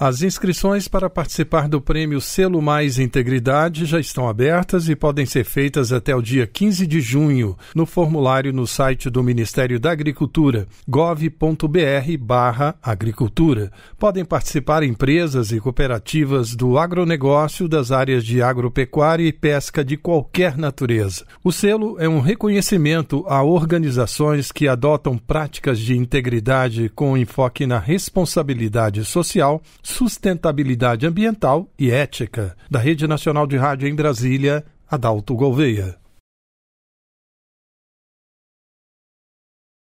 As inscrições para participar do prêmio Selo Mais Integridade já estão abertas e podem ser feitas até o dia 15 de junho no formulário no site do Ministério da Agricultura, gov.br/agricultura. Podem participar empresas e cooperativas do agronegócio das áreas de agropecuária e pesca de qualquer natureza. O selo é um reconhecimento a organizações que adotam práticas de integridade com enfoque na responsabilidade social Sustentabilidade Ambiental e Ética, da Rede Nacional de Rádio em Brasília, Adalto Gouveia.